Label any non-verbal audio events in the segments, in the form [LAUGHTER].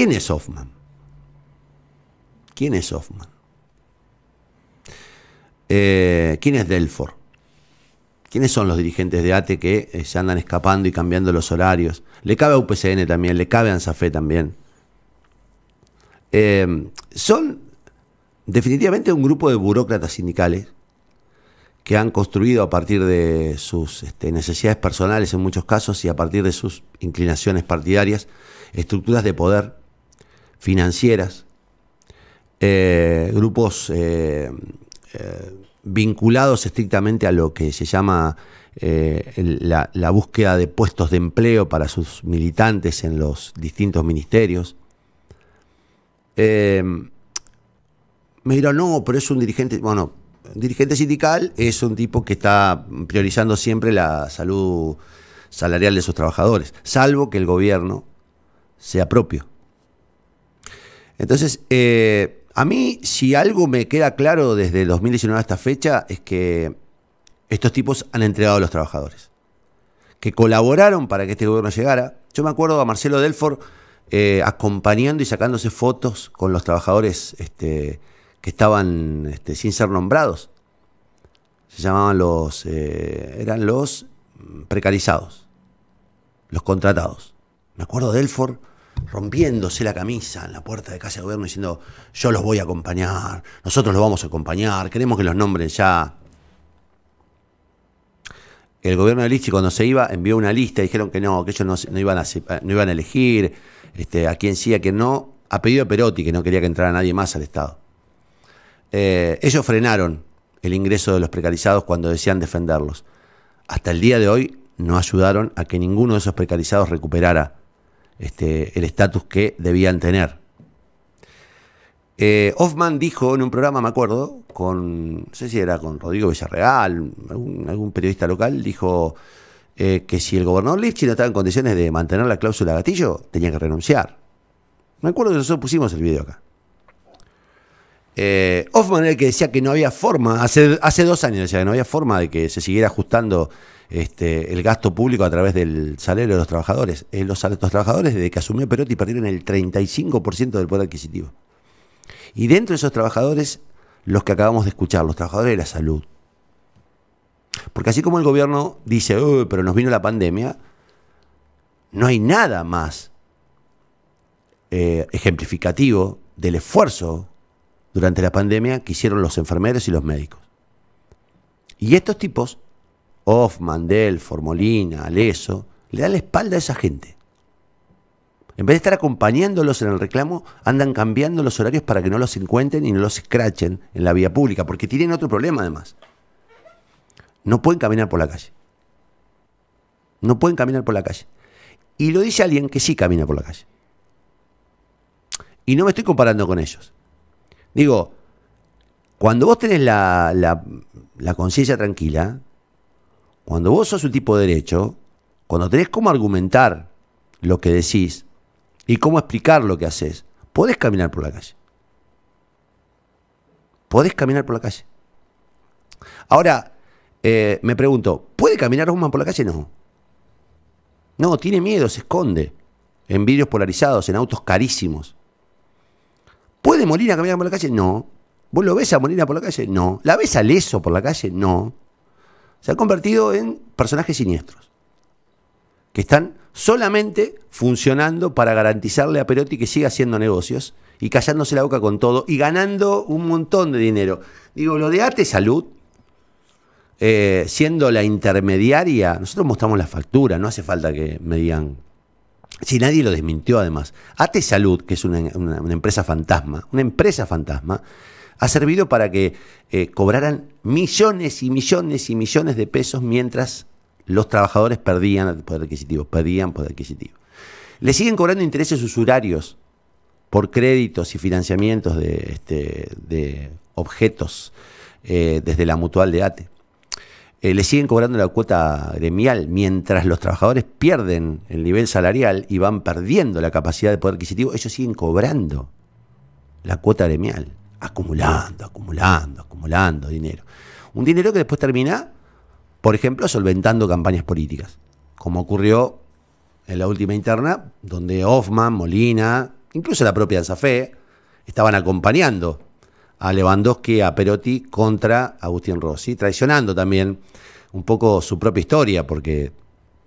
¿Quién es Hoffman? ¿Quién es Hoffman? Eh, ¿Quién es Delfor? ¿Quiénes son los dirigentes de ATE que eh, se andan escapando y cambiando los horarios? Le cabe a UPCN también, le cabe a ANSAFE también. Eh, son definitivamente un grupo de burócratas sindicales que han construido a partir de sus este, necesidades personales en muchos casos y a partir de sus inclinaciones partidarias estructuras de poder financieras, eh, grupos eh, eh, vinculados estrictamente a lo que se llama la, búsqueda de puestos de empleo para sus militantes en los distintos ministerios. me dirán, no, pero es un dirigente, bueno, un dirigente sindical es un tipo que está priorizando siempre la salud salarial de sus trabajadores, salvo que el gobierno sea propio. Entonces, eh, a mí, si algo me queda claro desde 2019 a esta fecha, es que estos tipos han entregado a los trabajadores, que colaboraron para que este gobierno llegara. Yo me acuerdo a Marcelo Delfor eh, acompañando y sacándose fotos con los trabajadores este, que estaban este, sin ser nombrados. Se llamaban los. Eh, eran los precarizados, los contratados. Me acuerdo de Delford rompiéndose la camisa en la puerta de Casa de Gobierno diciendo, yo los voy a acompañar, nosotros los vamos a acompañar, queremos que los nombren ya. El gobierno de Lichi cuando se iba envió una lista, y dijeron que no, que ellos no, iban, a, eh, no iban a elegir este, a quien sí, a no, Ha pedido Perotti, que no quería que entrara nadie más al Estado. Eh, ellos frenaron el ingreso de los precarizados cuando decían defenderlos. Hasta el día de hoy no ayudaron a que ninguno de esos precarizados recuperara este, el estatus que debían tener. Eh, Hoffman dijo en un programa, me acuerdo, con, no sé si era con Rodrigo Villarreal, algún, periodista local, dijo eh, que si el gobernador Lipschitz no estaba en condiciones de mantener la cláusula gatillo, tenía que renunciar. Me acuerdo que nosotros pusimos el video acá. Eh, Hoffman era el que decía que no había forma, hace, hace dos años decía que no había forma de que se siguiera ajustando este, el gasto público a través del salario de los trabajadores. Eh, los, trabajadores, desde que asumió Perotti, perdieron el 35% del poder adquisitivo. Y dentro de esos trabajadores, los que acabamos de escuchar, los trabajadores de la salud. Porque así como el gobierno dice, pero nos vino la pandemia, no hay nada más eh, ejemplificativo del esfuerzo durante la pandemia que hicieron los enfermeros y los médicos. Y estos tipos, Off, Mandel, Formolina, Aleso, le dan la espalda a esa gente. En vez de estar acompañándolos en el reclamo, andan cambiando los horarios para que no los encuentren y no los escrachen en la vía pública, porque tienen otro problema además. No pueden caminar por la calle. No pueden caminar por la calle. Y lo dice alguien que sí camina por la calle. Y no me estoy comparando con ellos. Digo, cuando vos tenés la, conciencia tranquila, cuando vos sos un tipo de derecho, cuando tenés cómo argumentar lo que decís y cómo explicar lo que haces, podés caminar por la calle. Podés caminar por la calle. Ahora, eh, me pregunto, ¿puede caminar man por la calle? No. No, tiene miedo, se esconde. En vidrios polarizados, en autos carísimos. ¿Puede Molina caminar por la calle? No. ¿Vos lo ves a Molina por la calle? No. ¿La ves a Leso por la calle? No. Se han convertido en personajes siniestros, que están solamente funcionando para garantizarle a Perotti que siga haciendo negocios y callándose la boca con todo y ganando un montón de dinero. Digo, lo de Arte Salud, eh, siendo la intermediaria, nosotros mostramos la factura, no hace falta que me digan si nadie lo desmintió, además. ATE Salud, que es una, empresa fantasma, una empresa fantasma, ha servido para que eh, cobraran millones y millones y millones de pesos mientras los trabajadores perdían poder adquisitivo, perdían poder adquisitivo. Le siguen cobrando intereses usurarios por créditos y financiamientos de, este, objetos eh, desde la mutual de ATE. Eh, le siguen cobrando la cuota gremial, mientras los trabajadores pierden el nivel salarial y van perdiendo la capacidad de poder adquisitivo, ellos siguen cobrando la cuota gremial, acumulando, acumulando, acumulando dinero. Un dinero que después termina, por ejemplo, solventando campañas políticas, como ocurrió en la última interna, donde Hoffman, Molina, incluso la propia Anzafe, estaban acompañando a Lewandowski, a Perotti contra Agustín Rossi, traicionando también un poco su propia historia, porque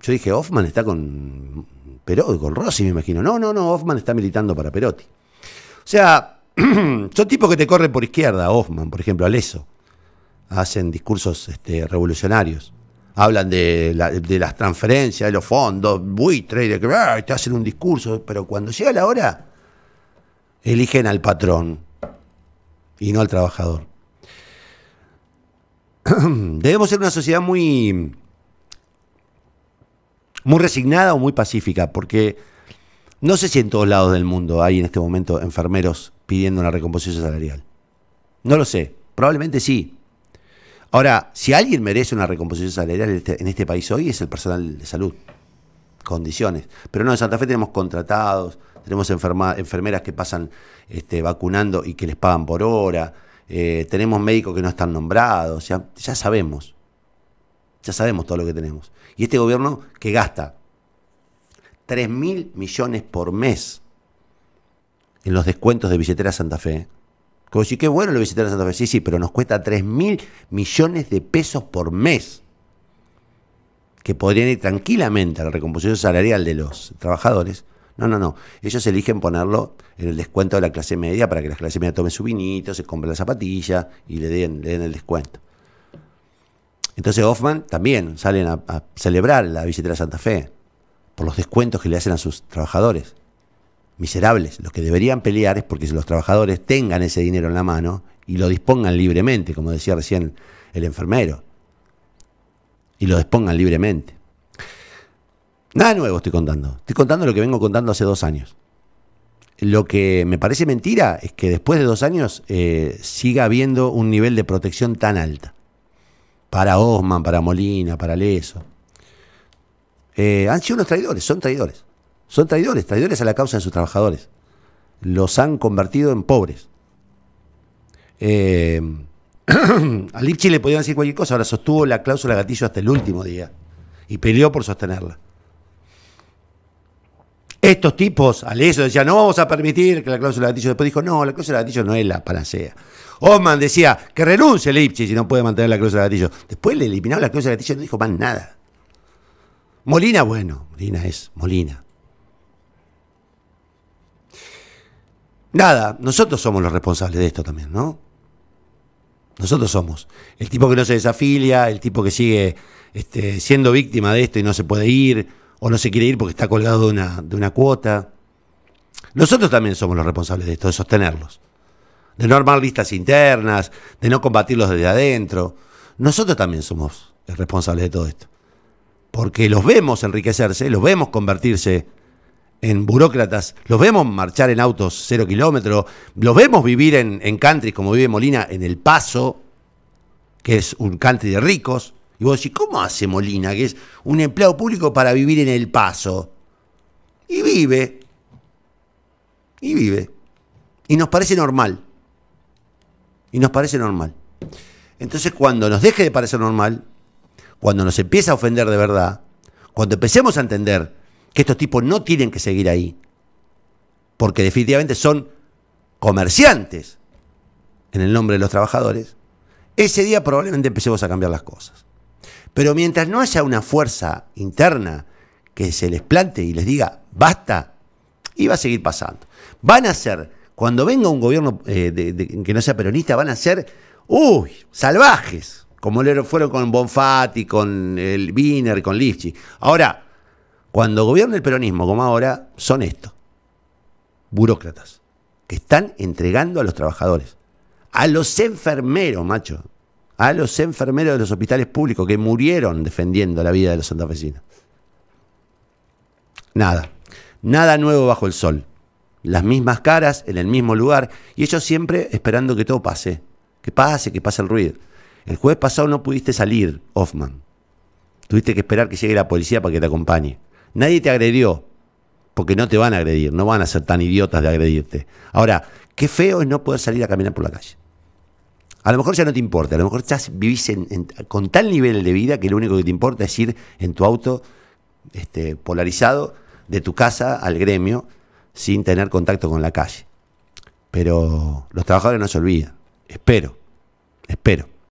yo dije, Hoffman está con Perotti, con Rossi, me imagino. No, no, no, Hoffman está militando para Perotti. O sea, [CLEARS THROAT] son tipos que te corren por izquierda, Hoffman, por ejemplo, Aleso. Hacen discursos este, revolucionarios. Hablan de, las transferencias, de los fondos, buitre, de que ah, te hacen un discurso, pero cuando llega la hora, eligen al patrón y no al trabajador. [CLEARS THROAT] Debemos ser una sociedad muy, muy resignada o muy pacífica, porque no sé si en todos lados del mundo hay en este momento enfermeros pidiendo una recomposición salarial. No lo sé, probablemente sí. Ahora, si alguien merece una recomposición salarial en este, en este país hoy es el personal de salud. Condiciones. Pero no, en Santa Fe tenemos contratados, tenemos enfermeras que pasan este, vacunando y que les pagan por hora, eh, tenemos médicos que no están nombrados, ya, sabemos, ya sabemos todo lo que tenemos. Y este gobierno que gasta 3.000 mil millones por mes en los descuentos de billetera Santa Fe. ¿eh? Como si, qué bueno la billetera Santa Fe. Sí, sí, pero nos cuesta 3.000 mil millones de pesos por mes. Que podrían ir tranquilamente a la recomposición salarial de los trabajadores no, no, no. Ellos eligen ponerlo en el descuento de la clase media para que la clase media tome su vinito, se compre la zapatilla y le den, el descuento. Entonces Hoffman también salen a, celebrar la de Santa Fe por los descuentos que le hacen a sus trabajadores. Miserables, los que deberían pelear es porque los trabajadores tengan ese dinero en la mano y lo dispongan libremente, como decía recién el enfermero, y lo dispongan libremente. Nada nuevo estoy contando. Estoy contando lo que vengo contando hace dos años. Lo que me parece mentira es que después de dos años eh, siga habiendo un nivel de protección tan alta. Para Osman, para Molina, para Leso. Eh, han sido unos traidores, son traidores. Son traidores, traidores a la causa de sus trabajadores. Los han convertido en pobres. Eh, [CLEARS THROAT] a Lipchi le podían decir cualquier cosa, ahora sostuvo la cláusula gatillo hasta el último día y peleó por sostenerla. Estos tipos, al eso, decían, no vamos a permitir que la cláusula de gatillo. Después dijo, no, la cláusula de gatillo no es la panacea. Osman decía que renuncie el Ipsis si no puede mantener la cláusula de gatillo. Después le eliminaron la cláusula de gatillo y no dijo más nada. Molina, bueno, Molina es Molina. Nada, nosotros somos los responsables de esto también, ¿no? Nosotros somos. El tipo que no se desafilia, el tipo que sigue este, siendo víctima de esto y no se puede ir o no se quiere ir porque está colgado de una, de una cuota. Nosotros también somos los responsables de esto, de sostenerlos, de no armar listas internas, de no combatirlos desde adentro. Nosotros también somos responsables de todo esto, porque los vemos enriquecerse, los vemos convertirse en burócratas, los vemos marchar en autos cero kilómetros, los vemos vivir en, en countries como vive Molina, en El Paso, que es un country de ricos, y vos decís, ¿cómo hace Molina, que es un empleado público, para vivir en El Paso? Y vive. Y vive. Y nos parece normal. Y nos parece normal. Entonces cuando nos deje de parecer normal, cuando nos empieza a ofender de verdad, cuando empecemos a entender que estos tipos no tienen que seguir ahí, porque definitivamente son comerciantes en el nombre de los trabajadores, ese día probablemente empecemos a cambiar las cosas. Pero mientras no haya una fuerza interna que se les plante y les diga, basta, y va a seguir pasando. Van a ser, cuando venga un gobierno eh, que no sea peronista, van a ser, uy, salvajes, como lo fueron con Bonfatti, con el Wiener, con Lifchi. Ahora, cuando gobierna el peronismo, como ahora, son estos, burócratas, que están entregando a los trabajadores, a los enfermeros, macho, a los enfermeros de los hospitales públicos que murieron defendiendo la vida de los santafesinos. Nada, nada nuevo bajo el sol. Las mismas caras en el mismo lugar y ellos siempre esperando que todo pase, que pase, que pase el ruido. El jueves pasado no pudiste salir, Hoffman. Tuviste que esperar que llegue la policía para que te acompañe. Nadie te agredió, porque no te van a agredir, no van a ser tan idiotas de agredirte. Ahora, qué feo es no poder salir a caminar por la calle. A lo mejor ya no te importa, a lo mejor ya vivís con tal nivel de vida que lo único que te importa es ir en tu auto este, polarizado de tu casa al gremio sin tener contacto con la calle. Pero los trabajadores no se olvidan. Espero, espero.